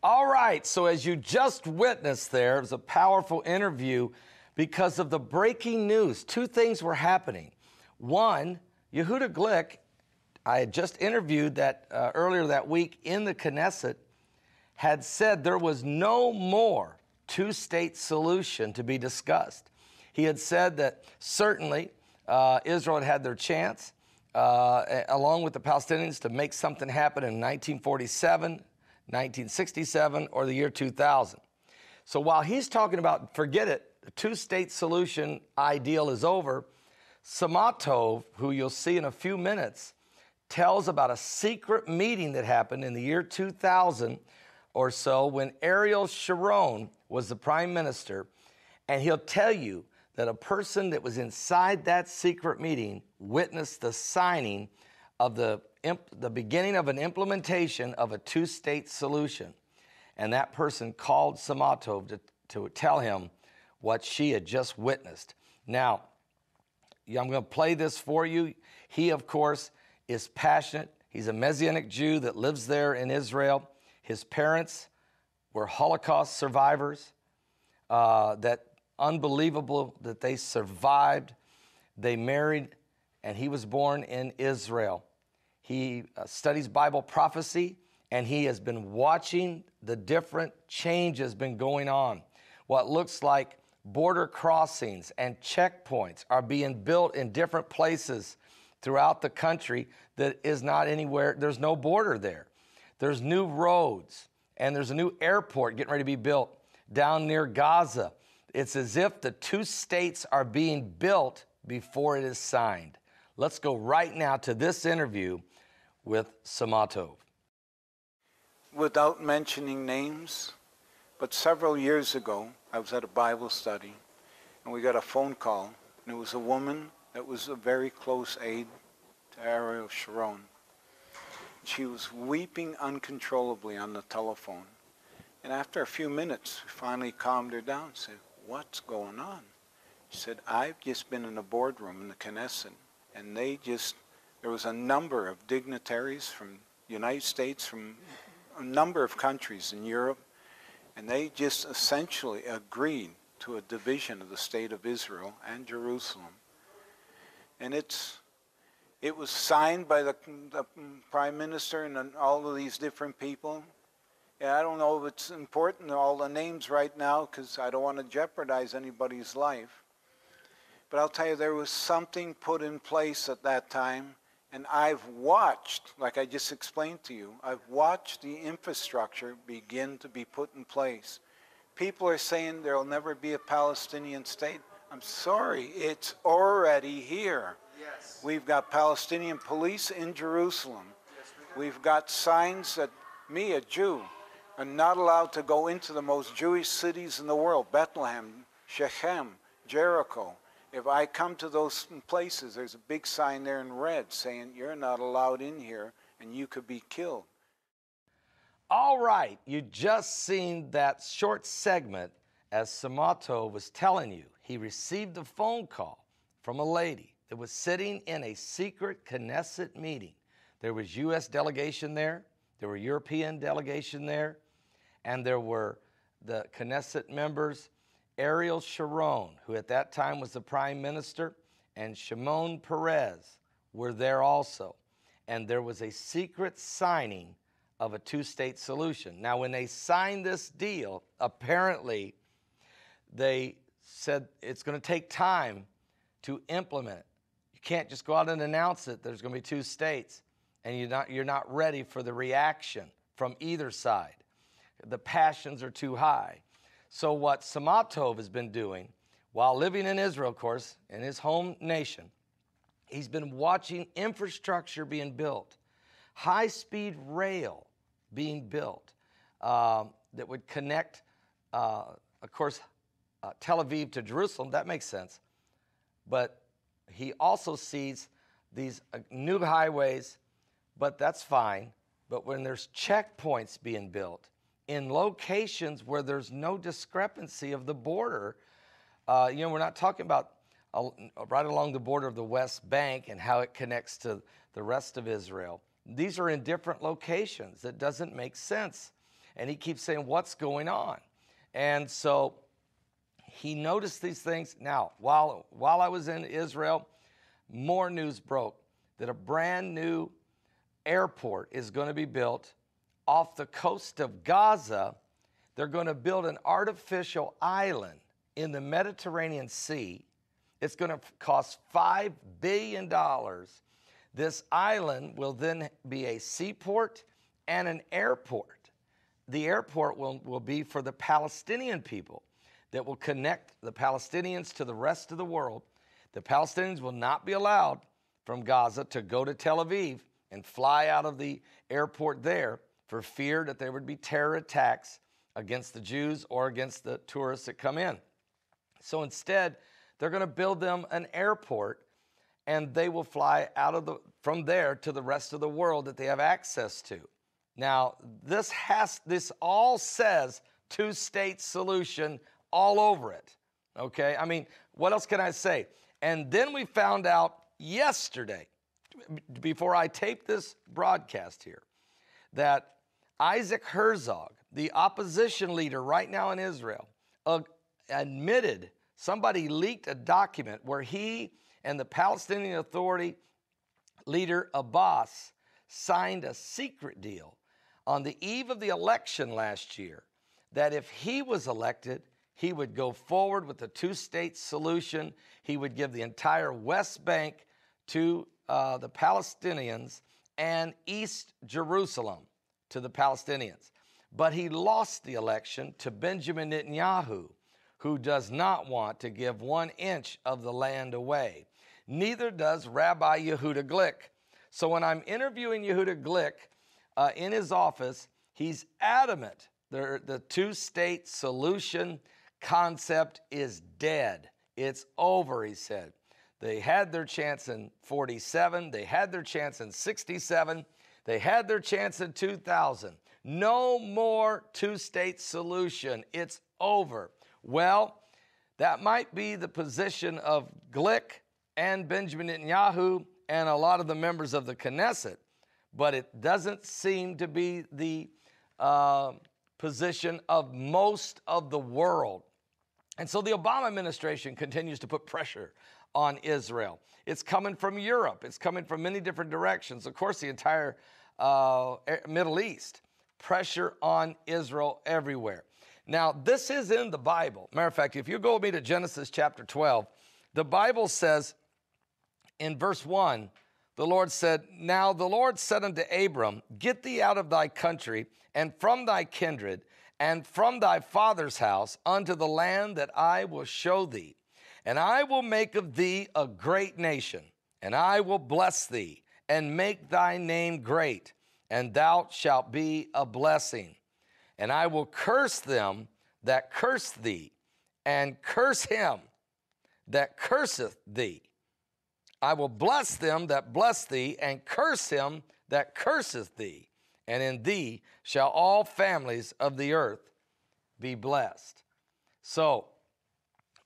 All right, so as you just witnessed there, it was a powerful interview because of the breaking news. Two things were happening. One, Yehuda Glick, I had just interviewed that uh, earlier that week in the Knesset, had said there was no more two state solution to be discussed. He had said that certainly uh, Israel had had their chance, uh, along with the Palestinians, to make something happen in 1947, 1967, or the year 2000. So while he's talking about, forget it, the two state solution ideal is over, Samatov, who you'll see in a few minutes, tells about a secret meeting that happened in the year 2000 or so when Ariel Sharon was the prime minister. And he'll tell you that a person that was inside that secret meeting witnessed the signing of the the beginning of an implementation of a two state solution. And that person called Samatov to, to tell him what she had just witnessed. Now, I'm going to play this for you. He, of course, is passionate. He's a Messianic Jew that lives there in Israel. His parents were Holocaust survivors. Uh, that unbelievable that they survived. They married, and he was born in Israel. He uh, studies Bible prophecy and he has been watching the different changes been going on. What looks like border crossings and checkpoints are being built in different places throughout the country that is not anywhere there's no border there. There's new roads and there's a new airport getting ready to be built down near Gaza. It's as if the two states are being built before it is signed. Let's go right now to this interview with Samatov. Without mentioning names, but several years ago, I was at a Bible study and we got a phone call, and it was a woman that was a very close aide to Ariel Sharon. She was weeping uncontrollably on the telephone. And after a few minutes, we finally calmed her down and said, What's going on? She said, I've just been in a boardroom in the Knesset, and they just there was a number of dignitaries from United States, from a number of countries in Europe, and they just essentially agreed to a division of the state of Israel and Jerusalem. And it's, it was signed by the, the prime minister and all of these different people. And I don't know if it's important, all the names right now, because I don't want to jeopardize anybody's life. But I'll tell you, there was something put in place at that time and I've watched, like I just explained to you, I've watched the infrastructure begin to be put in place. People are saying there'll never be a Palestinian state. I'm sorry, it's already here. Yes. We've got Palestinian police in Jerusalem. Yes, we We've got signs that me, a Jew, am not allowed to go into the most Jewish cities in the world, Bethlehem, Shechem, Jericho. If I come to those places, there's a big sign there in red saying, You're not allowed in here and you could be killed. All right, you just seen that short segment as Samato was telling you he received a phone call from a lady that was sitting in a secret Knesset meeting. There was U.S. delegation there, there were European delegation there, and there were the Knesset members Ariel Sharon, who at that time was the prime minister, and Shimon Perez were there also. And there was a secret signing of a two state solution. Now, when they signed this deal, apparently they said it's going to take time to implement You can't just go out and announce it, there's going to be two states, and you're not, you're not ready for the reaction from either side. The passions are too high. So, what Samatov has been doing while living in Israel, of course, in his home nation, he's been watching infrastructure being built, high speed rail being built um, that would connect, uh, of course, uh, Tel Aviv to Jerusalem. That makes sense. But he also sees these uh, new highways, but that's fine. But when there's checkpoints being built, in locations where there's no discrepancy of the border. Uh, you know, we're not talking about uh, right along the border of the West Bank and how it connects to the rest of Israel. These are in different locations. That doesn't make sense. And he keeps saying, What's going on? And so he noticed these things. Now, while, while I was in Israel, more news broke that a brand new airport is going to be built off the coast of Gaza, they're going to build an artificial island in the Mediterranean Sea. It's going to cost $5 billion. This island will then be a seaport and an airport. The airport will, will be for the Palestinian people that will connect the Palestinians to the rest of the world. The Palestinians will not be allowed from Gaza to go to Tel Aviv and fly out of the airport there for fear that there would be terror attacks against the Jews or against the tourists that come in. So instead, they're going to build them an airport and they will fly out of the from there to the rest of the world that they have access to. Now, this has this all says two-state solution all over it. Okay? I mean, what else can I say? And then we found out yesterday before I taped this broadcast here that Isaac Herzog, the opposition leader right now in Israel, uh, admitted somebody leaked a document where he and the Palestinian Authority leader Abbas signed a secret deal on the eve of the election last year that if he was elected, he would go forward with the two state solution. He would give the entire West Bank to uh, the Palestinians and East Jerusalem to the Palestinians. But he lost the election to Benjamin Netanyahu, who does not want to give one inch of the land away. Neither does Rabbi Yehuda Glick. So when I'm interviewing Yehuda Glick uh, in his office, he's adamant the two state solution concept is dead. It's over, he said. They had their chance in 47, they had their chance in 67. They had their chance in 2000. No more two state solution. It's over. Well, that might be the position of Glick and Benjamin Netanyahu and a lot of the members of the Knesset, but it doesn't seem to be the uh, position of most of the world. And so the Obama administration continues to put pressure on Israel. It's coming from Europe, it's coming from many different directions. Of course, the entire uh, er, Middle East, pressure on Israel everywhere. Now, this is in the Bible. Matter of fact, if you go with me to Genesis chapter 12, the Bible says in verse 1, the Lord said, Now the Lord said unto Abram, Get thee out of thy country and from thy kindred and from thy father's house unto the land that I will show thee. And I will make of thee a great nation, and I will bless thee and make thy name great, and thou shalt be a blessing. And I will curse them that curse thee, and curse him that curseth thee. I will bless them that bless thee, and curse him that curseth thee. And in thee shall all families of the earth be blessed. So,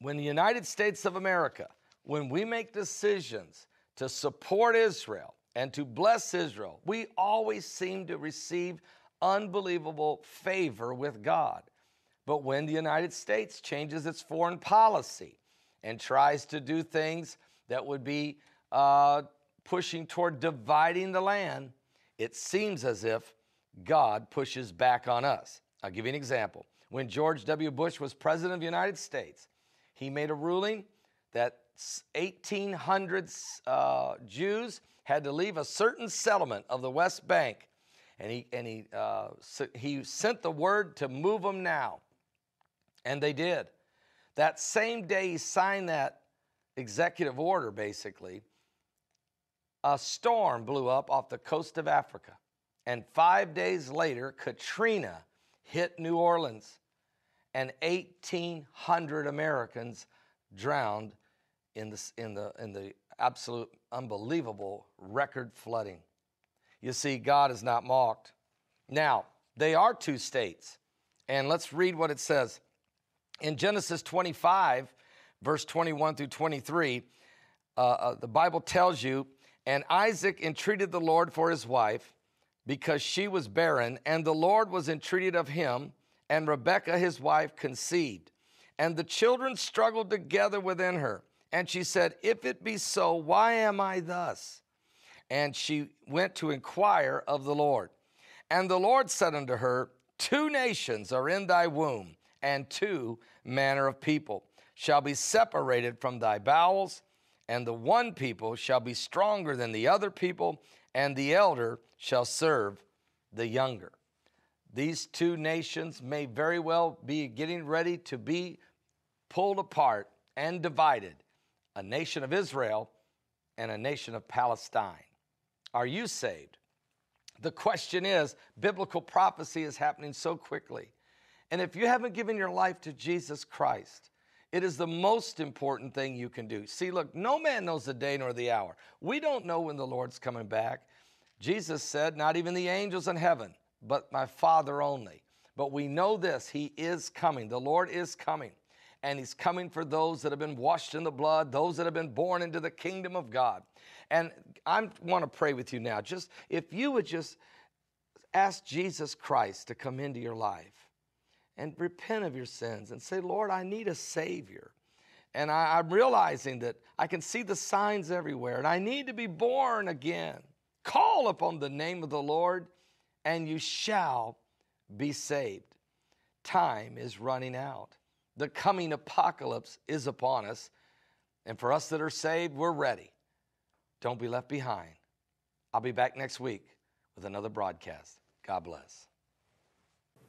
when the United States of America, when we make decisions to support Israel, and to bless Israel. We always seem to receive unbelievable favor with God. But when the United States changes its foreign policy and tries to do things that would be uh, pushing toward dividing the land, it seems as if God pushes back on us. I'll give you an example. When George W. Bush was president of the United States, he made a ruling that 1,800 uh, Jews had to leave a certain settlement of the West Bank, and he, and he, uh, he sent the word to move them now. And they did. That same day he signed that executive order, basically, a storm blew up off the coast of Africa. And five days later, Katrina hit New Orleans, and 1,800 Americans drowned in the, in the, in the absolute unbelievable record flooding. You see, God is not mocked. Now, they are two states. And let's read what it says. In Genesis 25, verse 21 through 23, uh, uh, the Bible tells you, and Isaac entreated the Lord for his wife because she was barren, and the Lord was entreated of him, and Rebekah his wife conceived. And the children struggled together within her. And she said, If it be so, why am I thus? And she went to inquire of the Lord. And the Lord said unto her, Two nations are in thy womb, and two manner of people shall be separated from thy bowels, and the one people shall be stronger than the other people, and the elder shall serve the younger. These two nations may very well be getting ready to be pulled apart and divided a nation of Israel and a nation of Palestine. Are you saved? The question is biblical prophecy is happening so quickly. And if you haven't given your life to Jesus Christ, it is the most important thing you can do. See, look, no man knows the day nor the hour. We don't know when the Lord's coming back. Jesus said, Not even the angels in heaven, but my Father only. But we know this He is coming. The Lord is coming and he's coming for those that have been washed in the blood, those that have been born into the kingdom of God. And I want to pray with you now. Just if you would just ask Jesus Christ to come into your life and repent of your sins and say, Lord, I need a Savior. And I, am realizing that I can see the signs everywhere and I need to be born again. Call upon the name of the Lord and you shall be saved. Time is running out. The coming apocalypse is upon us. And for us that are saved, we're ready. Don't be left behind. I'll be back next week with another broadcast. God bless.